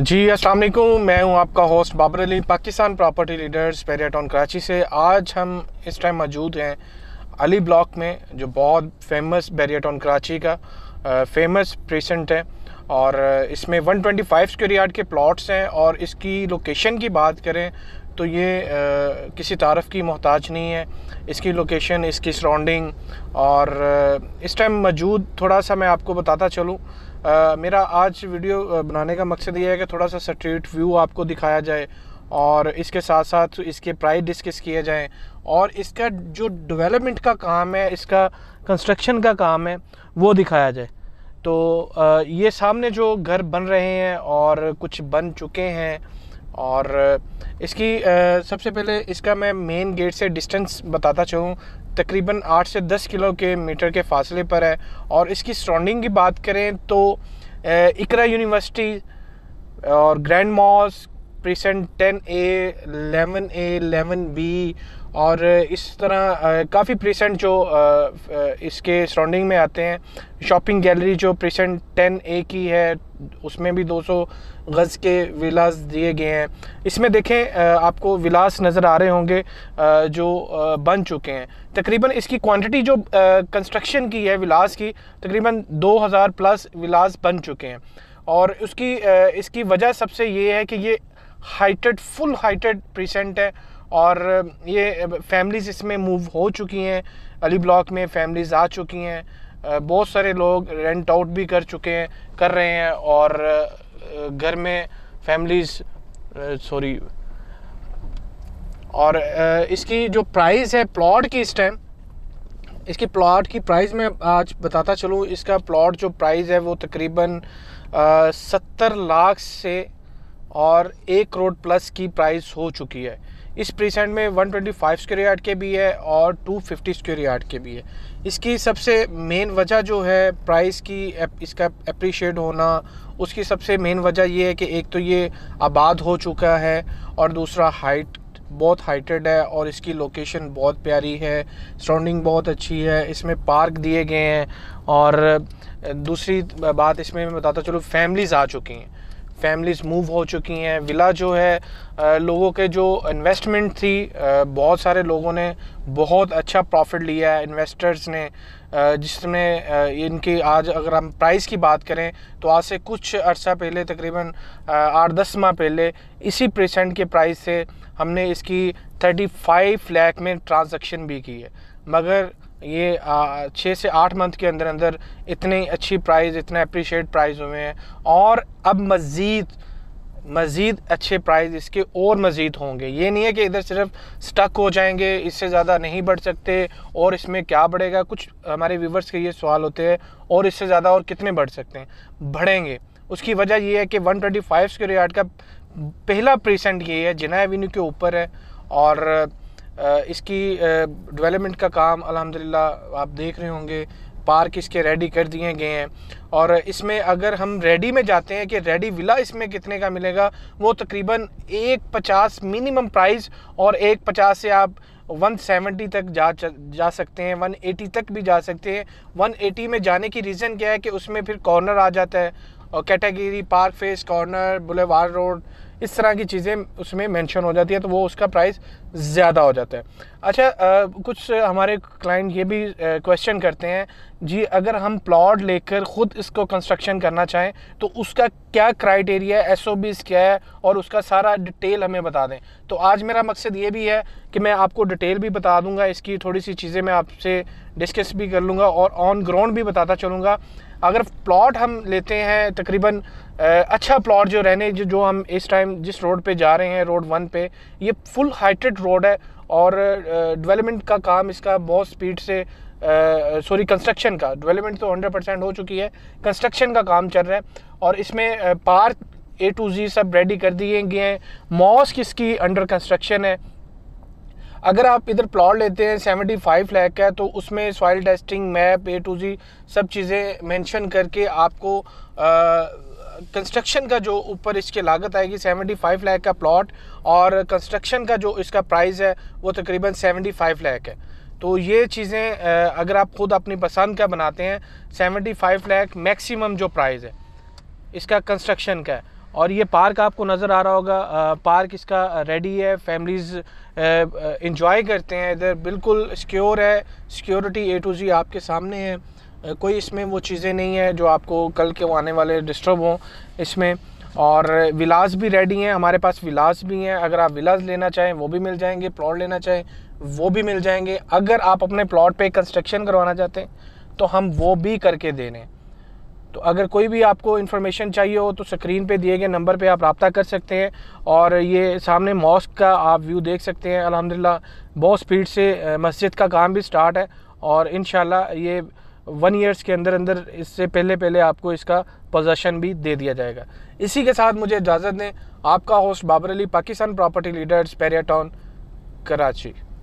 जी अस्सलाम वालेकुम मैं हूं आपका host Babar Ali Pakistan property leaders पेरियाटॉन कराची से आज हम इस टाइम मौजूद हैं अली ब्लॉक में जो बहुत फेमस बैरियाटॉन कराची का फेमस प्रेसेंट है और इसमें 125 ट्वेंटी यार्ड के प्लॉट्स हैं और इसकी लोकेशन की बात करें तो ये आ, किसी तारफ़ की मोहताज नहीं है इसकी लोकेशन इसकी सराउंडिंग और इस टाइम मौजूद थोड़ा सा मैं आपको बताता चलूँ मेरा आज वीडियो बनाने का मकसद ये है कि थोड़ा सा स्ट्रीट व्यू आपको दिखाया जाए और इसके साथ साथ इसके प्राइस डिस्कस किए जाएँ और इसका जो डेवलपमेंट का काम है इसका कंस्ट्रक्शन का काम है वो दिखाया जाए तो ये सामने जो घर बन रहे हैं और कुछ बन चुके हैं और इसकी सबसे पहले इसका मैं मेन गेट से डिस्टेंस बताता चाहूँ तकरीबन आठ से दस किलो के मीटर के फासले पर है और इसकी सराउंडिंग की बात करें तो इकरा यूनिवर्सिटी और grand mosque precinct ten A eleven A eleven B और इस तरह काफ़ी प्रीसेंट जो इसके सराउंडिंग में आते हैं शॉपिंग गैलरी जो प्रीसेंट टेन ए की है उसमें भी 200 गज़ के विलास दिए गए हैं इसमें देखें आपको विलास नज़र आ रहे होंगे जो बन चुके हैं तकरीबन इसकी क्वांटिटी जो कंस्ट्रक्शन की है विलास की तकरीबन 2000 प्लस विलास बन चुके हैं और उसकी इसकी वजह सबसे ये है कि ये हाइटेड फुल हाइटेड प्रीसेंट है और ये फैमिलीज़ इसमें मूव हो चुकी हैं अली ब्लॉक में फैमिलीज़ आ चुकी हैं बहुत सारे लोग रेंट आउट भी कर चुके हैं कर रहे हैं और घर में फैमिलीज़ सॉरी और इसकी जो प्राइस है प्लॉट की इस टाइम इसकी प्लॉट की प्राइस मैं आज बताता चलूँ इसका प्लॉट जो प्राइस है वो तकरीबन सत्तर लाख से और एक करोड़ प्लस की प्राइस हो चुकी है इस प्रीसेंट में 125 स्क्वायर यार्ड के भी है और 250 स्क्वायर यार्ड के भी है इसकी सबसे मेन वजह जो है प्राइस की इसका अप्रिशिएट होना उसकी सबसे मेन वजह ये है कि एक तो ये आबाद हो चुका है और दूसरा हाइट बहुत हाइटेड है और इसकी लोकेशन बहुत प्यारी है सराउंडिंग बहुत अच्छी है इसमें पार्क दिए गए हैं और दूसरी बात इसमें मैं बताता चलो फैमिलीज़ आ चुकी हैं फैमिलीज मूव हो चुकी हैं विला जो है लोगों के जो इन्वेस्टमेंट थी बहुत सारे लोगों ने बहुत अच्छा प्रॉफिट लिया है इन्वेस्टर्स ने जिसमें इनकी आज अगर हम प्राइस की बात करें तो आज से कुछ अर्सा पहले तकरीबन आठ दस माह पहले इसी परसेंट के प्राइस से हमने इसकी थर्टी फाइव लैख में ट्रांजेक्शन भी की है मगर ये छः से आठ मंथ के अंदर अंदर इतने अच्छी प्राइस इतने अप्रिशिएट प्राइस हुए हैं और अब मज़ीद मज़ीद अच्छे प्राइस इसके और मज़ीद होंगे ये नहीं है कि इधर सिर्फ स्टक हो जाएंगे इससे ज़्यादा नहीं बढ़ सकते और इसमें क्या बढ़ेगा कुछ हमारे व्यूवर्स के ये सवाल होते हैं और इससे ज़्यादा और कितने बढ़ सकते हैं बढ़ेंगे उसकी वजह ये है कि one twenty five square yard का पहला प्रीसेंट ये है जिना एवेन्यू के ऊपर है और इसकी डेवलपमेंट का काम अलहमदिल्ला आप देख रहे होंगे पार्क इसके रेडी कर दिए गए हैं और इसमें अगर हम रेडी में जाते हैं कि रेडी विला इसमें कितने का मिलेगा वो तकरीबन एक पचास मिनिमम प्राइस और एक पचास से आप 170 तक जा जा सकते हैं 180 तक भी जा सकते हैं 180 में जाने की रीज़न क्या है कि उसमें फिर कॉर्नर आ जाता है और category park face corner boulevard road इस तरह की चीज़ें उसमें मेंशन हो जाती है तो वो उसका प्राइस ज़्यादा हो जाता है अच्छा आ, कुछ हमारे क्लाइंट ये भी क्वेश्चन करते हैं जी अगर हम प्लॉट लेकर ख़ुद इसको कंस्ट्रक्शन करना चाहें तो उसका क्या क्राइटेरिया है एस क्या है और उसका सारा डिटेल हमें बता दें तो आज मेरा मकसद ये भी है कि मैं आपको डिटेल भी बता दूंगा इसकी थोड़ी सी चीज़ें मैं आपसे डिस्कस भी कर लूँगा और ऑन ग्राउंड भी बताता चलूँगा अगर प्लॉट हम लेते हैं तकरीबन अच्छा प्लॉट जो रहने जो जो हम इस टाइम जिस रोड पे जा रहे हैं रोड वन पे ये फुल हाइटेड रोड है और डेवलपमेंट का काम इसका बहुत स्पीड से सॉरी कंस्ट्रक्शन का डेवलपमेंट तो 100 परसेंट हो चुकी है कंस्ट्रक्शन का काम चल रहा है और इसमें पार्क ए टू जी सब रेडी कर दिए गए हैं मॉस्क इसकी अंडर कंस्ट्रक्शन है अगर आप इधर प्लॉट लेते हैं सेवेंटी फाइव लैख का तो उसमें soil testing map A to G सब चीज़ें मेंशन करके आपको कंस्ट्रक्शन का जो ऊपर इसके लागत आएगी सेवेंटी फाइव लाख का प्लॉट और कंस्ट्रक्शन का जो इसका प्राइस है वो तकरीबन फाइव लैक है तो ये चीज़ें अगर आप ख़ुद अपनी पसंद का बनाते हैं फाइव लाख मैक्सिमम जो प्राइस है इसका कंस्ट्रक्शन का है और ये पार्क आपको नज़र आ रहा होगा पार्क इसका रेडी है फैमिलीज़ इंजॉय करते हैं इधर बिल्कुल सिक्योर है सिक्योरिटी ए टू जी आपके सामने है कोई इसमें वो चीज़ें नहीं है जो आपको कल के आने वाले डिस्टर्ब हों इसमें और विलास भी रेडी हैं हमारे पास विलास भी हैं अगर आप विलास लेना चाहें वो भी मिल जाएंगे प्लॉट लेना चाहें वो भी मिल जाएंगे अगर आप अपने प्लॉट पे कंस्ट्रक्शन करवाना चाहते हैं तो हम वो भी करके दे रहे हैं तो अगर कोई भी आपको इन्फॉर्मेशन चाहिए हो तो स्क्रीन पे दिए गए नंबर पे आप रबता कर सकते हैं और ये सामने मॉस्क का आप व्यू देख सकते हैं अल्हम्दुलिल्लाह बहुत स्पीड से मस्जिद का काम भी स्टार्ट है और इन ये वन ईयर्स के अंदर अंदर इससे पहले पहले आपको इसका पोजेशन भी दे दिया जाएगा इसी के साथ मुझे इजाज़त दें आपका host Babar Ali Pakistan property leaders स्पेरिया टाउन कराची